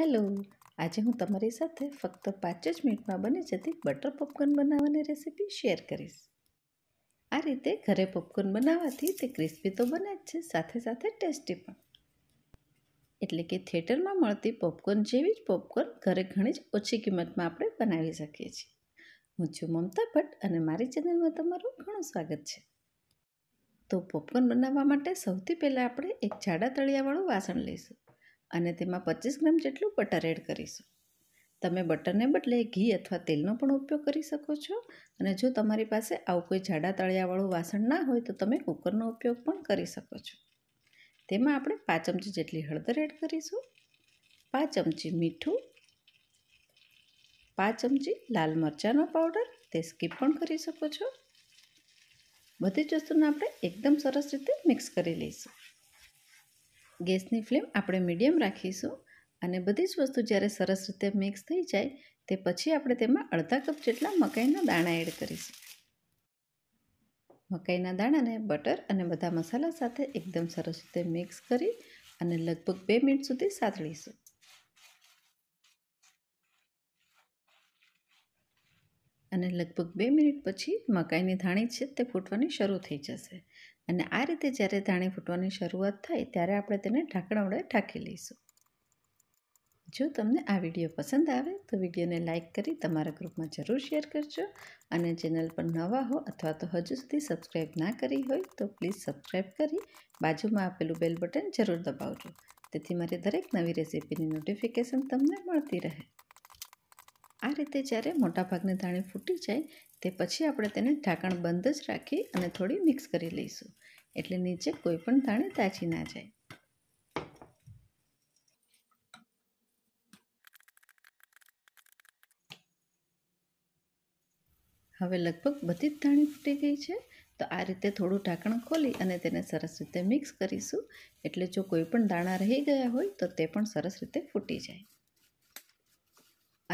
hello આજે હું તમારી સાથે ફક્ત પાંચ જ મિનિટમાં બની જતી બટર પોપકોર્ન બનાવવાની રેસીપી શેર કરીશ આ રીતે ઘરે પોપકોર્ન બનાવવાથી તે ક્રિસ્પી તો બને જ છે સાથે સાથે ટેસ્ટી પણ એટલે કે થિયેટરમાં મળતી પોપકોર્ન જેવી જ પોપકોર્ન ઘરે ઘણી જ ઓછી કિંમતમાં આપણે બનાવી શકીએ છીએ હું છું મમતા ભટ્ટ અને મારી ચેનલમાં તમારું ઘણું સ્વાગત છે તો પોપકોર્ન બનાવવા માટે સૌથી પહેલાં આપણે એક જાડા તળિયાવાળું વાસણ લઈશું અને તેમાં પચીસ ગ્રામ જેટલું બટર એડ કરીશું તમે બટરને બદલે ઘી અથવા તેલનો પણ ઉપયોગ કરી શકો છો અને જો તમારી પાસે આવું કોઈ જાડા તળિયાવાળું વાસણ ના હોય તો તમે કુકરનો ઉપયોગ પણ કરી શકો છો તેમાં આપણે પાંચ ચમચી જેટલી હળદર એડ કરીશું પાંચ ચમચી મીઠું પાંચ ચમચી લાલ મરચાંનો પાવડર તે સ્કીપ પણ કરી શકો છો બધી જ વસ્તુને આપણે એકદમ સરસ રીતે મિક્સ કરી લઈશું ગેસની ફ્લેમ આપણે મીડિયમ રાખીશું અને બધી જ વસ્તુ જ્યારે સરસ રીતે મિક્સ થઈ જાય તે પછી આપણે તેમાં અડધા કપ જેટલા મકાઈના દાણા એડ કરીશું મકાઈના દાણાને બટર અને બધા મસાલા સાથે એકદમ સરસ રીતે મિક્સ કરી અને લગભગ બે મિનિટ સુધી સાતળીશું અને લગભગ બે મિનિટ પછી મકાઈની ધાણી છે તે ફૂટવાની શરૂ થઈ જશે અને આ રીતે જ્યારે ધાણી ફૂટવાની શરૂઆત થાય ત્યારે આપણે તેને ઢાંકણા વડે ઢાંકી લઈશું જો તમને આ વિડીયો પસંદ આવે તો વિડીયોને લાઇક કરી તમારા ગ્રુપમાં જરૂર શેર કરજો અને ચેનલ પર નવા હો અથવા તો હજુ સુધી સબસ્ક્રાઈબ ના કરી હોય તો પ્લીઝ સબસ્ક્રાઈબ કરી બાજુમાં આપેલું બેલ બટન જરૂર દબાવજો તેથી મારી દરેક નવી રેસીપીની નોટિફિકેશન તમને મળતી રહે આ રીતે જ્યારે મોટાભાગની ધાણી ફૂટી જાય તે પછી આપણે તેને ઢાંકણ બંધ જ રાખી અને થોડી મિક્સ કરી લઈશું એટલે નીચે કોઈ પણ ધાણી તાજી ના જાય હવે લગભગ બધી જ ધાણી ફૂટી ગઈ છે તો આ રીતે થોડું ઢાંકણ ખોલી અને તેને સરસ રીતે મિક્સ કરીશું એટલે જો કોઈ પણ દાણા રહી ગયા હોય તો તે પણ સરસ રીતે ફૂટી જાય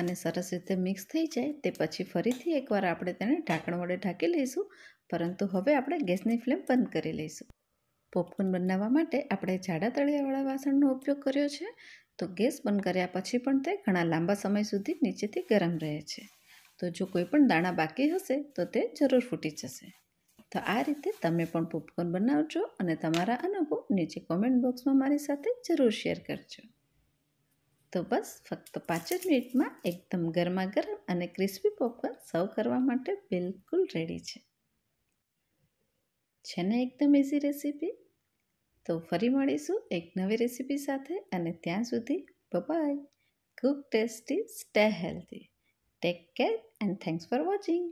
અને સરસ રીતે મિક્સ થઈ જાય તે પછી ફરીથી એકવાર આપણે તેને ઢાંકણ વડે ઢાંકી લઈશું પરંતુ હવે આપણે ગેસની ફ્લેમ બંધ કરી લઈશું પોપકોર્ન બનાવવા માટે આપણે જાડા તળિયાવાળા વાસણનો ઉપયોગ કર્યો છે તો ગેસ બંધ કર્યા પછી પણ તે ઘણા લાંબા સમય સુધી નીચેથી ગરમ રહે છે તો જો કોઈ પણ દાણા બાકી હશે તો તે જરૂર ફૂટી જશે તો આ રીતે તમે પણ પોપકોર્ન બનાવજો અને તમારા અનુભવ નીચે કોમેન્ટ બોક્સમાં મારી સાથે જરૂર શેર કરજો તો બસ ફક્ત પાંચ જ મિનિટમાં એકદમ ગરમા ગરમ અને ક્રિસ્પી પોપકોર્ન સર્વ કરવા માટે બિલકુલ રેડી છે છે ને એકદમ ઇઝી રેસીપી તો ફરી મળીશું એક નવી રેસીપી સાથે અને ત્યાં સુધી bye bye cook tasty stay healthy take care and thanks for watching